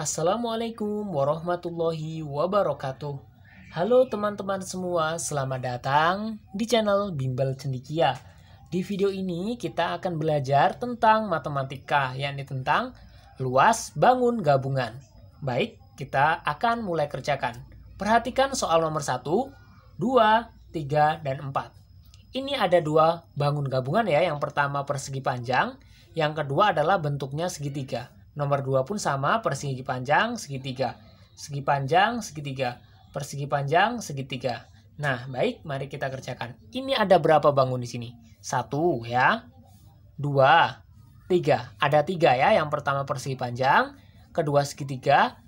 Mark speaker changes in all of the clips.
Speaker 1: Assalamualaikum warahmatullahi wabarakatuh. Halo teman-teman semua, selamat datang di channel Bimbel Cendikia. Di video ini kita akan belajar tentang matematika, yakni tentang luas bangun gabungan. Baik, kita akan mulai kerjakan. Perhatikan soal nomor 1, 2, 3, dan 4. Ini ada dua bangun gabungan ya. Yang pertama persegi panjang, yang kedua adalah bentuknya segitiga. Nomor 2 pun sama, persegi panjang, segitiga. Segi panjang, segitiga. Persegi panjang, segitiga. Nah, baik, mari kita kerjakan. Ini ada berapa bangun di sini? Satu, ya. Dua, tiga. Ada tiga ya. Yang pertama persegi panjang, kedua segitiga,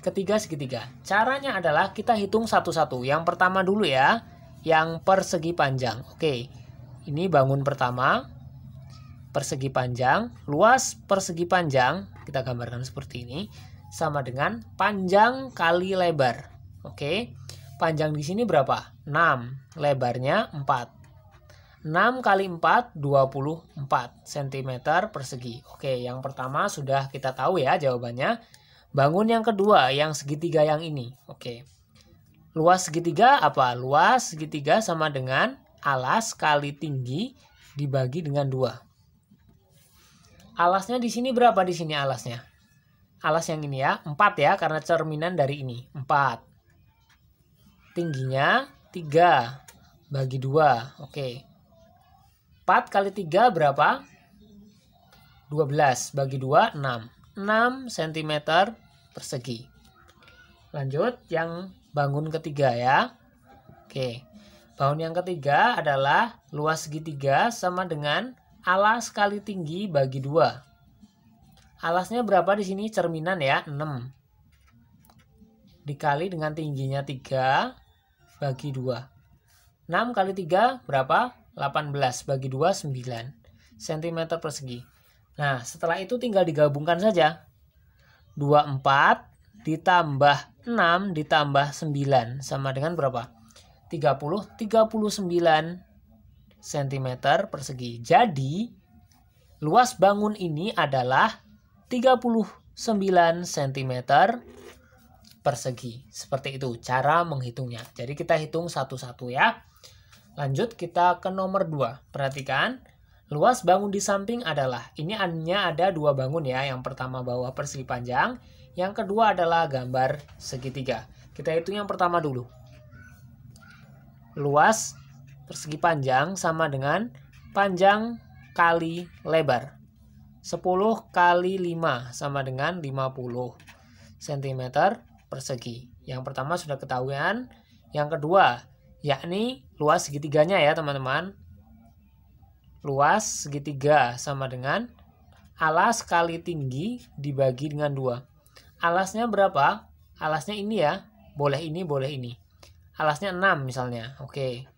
Speaker 1: ketiga segitiga. Caranya adalah kita hitung satu-satu. Yang pertama dulu ya, yang persegi panjang. Oke, ini bangun pertama, persegi panjang, luas persegi panjang kita gambarkan seperti ini sama dengan panjang kali lebar. Oke. Panjang di sini berapa? 6, lebarnya 4. 6 kali 4 24 cm persegi. Oke, yang pertama sudah kita tahu ya jawabannya. Bangun yang kedua yang segitiga yang ini. Oke. Luas segitiga apa? Luas segitiga sama dengan alas kali tinggi dibagi dengan dua. Alasnya di sini berapa di sini alasnya? Alas yang ini ya, 4 ya karena cerminan dari ini, 4. Tingginya 3 bagi 2. Oke. 4 kali 3 berapa? 12 bagi 2 6. 6 cm persegi. Lanjut yang bangun ketiga ya. Oke. Bangun yang ketiga adalah luas segitiga sama dengan alas kali tinggi bagi dua. Alasnya berapa di sini? Cerminan ya, 6. Dikali dengan tingginya 3 bagi 2. 6 kali 3 berapa? 18 bagi 2, 9 cm persegi. Nah, setelah itu tinggal digabungkan saja. 24 ditambah 6 ditambah 9 sama dengan berapa? 30, 39 cm cm persegi. Jadi, luas bangun ini adalah 39 cm persegi. Seperti itu cara menghitungnya. Jadi kita hitung satu-satu ya. Lanjut kita ke nomor 2. Perhatikan, luas bangun di samping adalah, ini hanya ada dua bangun ya. Yang pertama bawah persegi panjang, yang kedua adalah gambar segitiga. Kita hitung yang pertama dulu. Luas persegi panjang sama dengan panjang kali lebar. 10 kali 5 sama dengan 50 cm persegi. Yang pertama sudah ketahuan. Yang kedua, yakni luas segitiganya ya teman-teman. Luas segitiga sama dengan alas kali tinggi dibagi dengan dua. Alasnya berapa? Alasnya ini ya. Boleh ini, boleh ini. Alasnya 6 misalnya. Oke.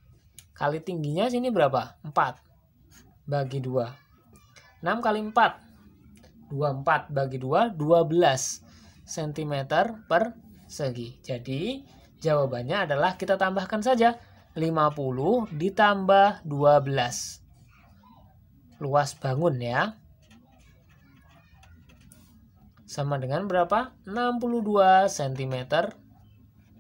Speaker 1: Kali tingginya sini berapa? 4 bagi 2. 6 kali 4. 24 bagi 2, 12 cm per segi. Jadi jawabannya adalah kita tambahkan saja 50 ditambah 12. Luas bangun ya. Sama dengan berapa? 62 cm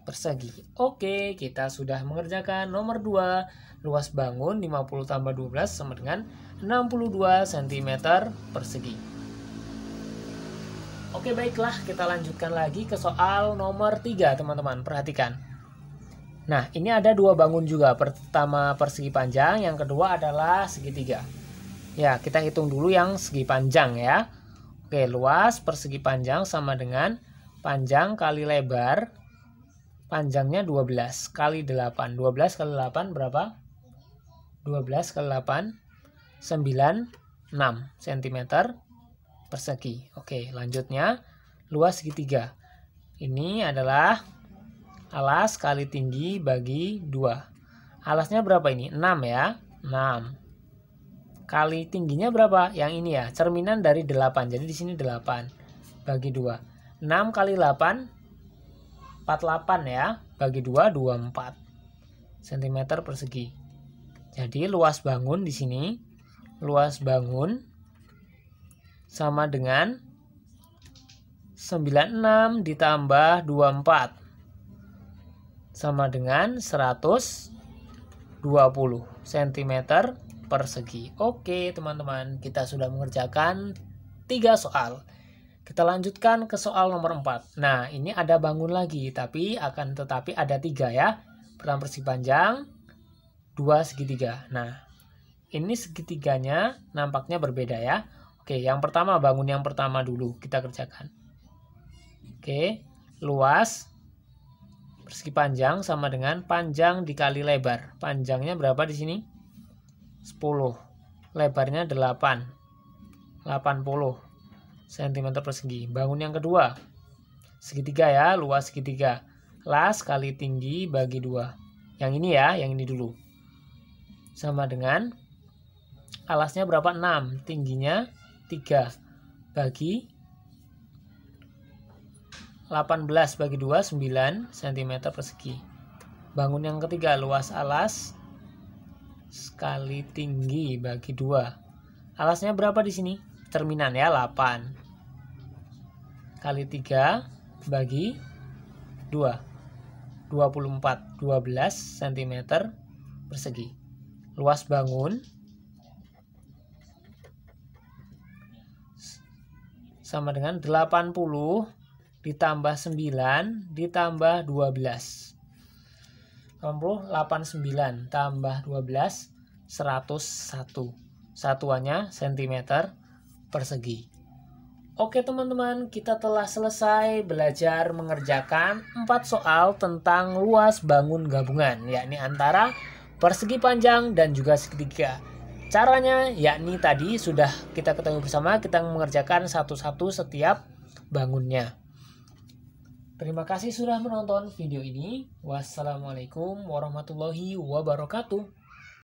Speaker 1: persegi. Gitu. Oke, kita sudah mengerjakan nomor 2, luas bangun 50 tambah 12 sama dengan 62 cm persegi. Oke, baiklah, kita lanjutkan lagi ke soal nomor 3, teman-teman. Perhatikan. Nah, ini ada dua bangun juga. Pertama persegi panjang, yang kedua adalah segitiga. Ya, kita hitung dulu yang segi panjang ya. Oke, luas persegi panjang sama dengan panjang kali lebar panjangnya 12 kali 8 12 kali 8 berapa 12 kali 8 9 6 cm persegi oke lanjutnya luas segitiga ini adalah alas kali tinggi bagi 2 alasnya berapa ini 6 ya 6 kali tingginya berapa yang ini ya cerminan dari 8 jadi di sini 8 bagi 2 6 kali 8 48 ya, bagi 2 24 cm persegi. Jadi luas bangun di sini luas bangun sama dengan 96 ditambah 24 sama dengan 120 cm persegi. Oke, teman-teman, kita sudah mengerjakan 3 soal. Kita lanjutkan ke soal nomor 4. Nah, ini ada bangun lagi, tapi akan tetapi ada tiga ya. Pertama persegi panjang, dua segitiga. Nah, ini segitiganya nampaknya berbeda ya. Oke, yang pertama bangun yang pertama dulu kita kerjakan. Oke, luas persegi panjang sama dengan panjang dikali lebar. Panjangnya berapa di sini? 10. Lebarnya 8. 80 cm persegi. Bangun yang kedua, segitiga ya, luas segitiga. Las kali tinggi bagi dua. Yang ini ya, yang ini dulu. Sama dengan alasnya berapa? 6, tingginya 3 bagi 18 bagi 2, 9 cm persegi. Bangun yang ketiga, luas alas sekali tinggi bagi dua. Alasnya berapa di sini? cerminan ya 8 kali 3 bagi 2 24 12 cm persegi luas bangun sama dengan 80 ditambah 9 ditambah 12 80 89 tambah 12 101 satuannya sentimeter persegi. Oke teman-teman, kita telah selesai belajar mengerjakan 4 soal tentang luas bangun gabungan, yakni antara persegi panjang dan juga segitiga. Caranya yakni tadi sudah kita ketahui bersama, kita mengerjakan satu-satu setiap bangunnya. Terima kasih sudah menonton video ini. Wassalamualaikum warahmatullahi wabarakatuh.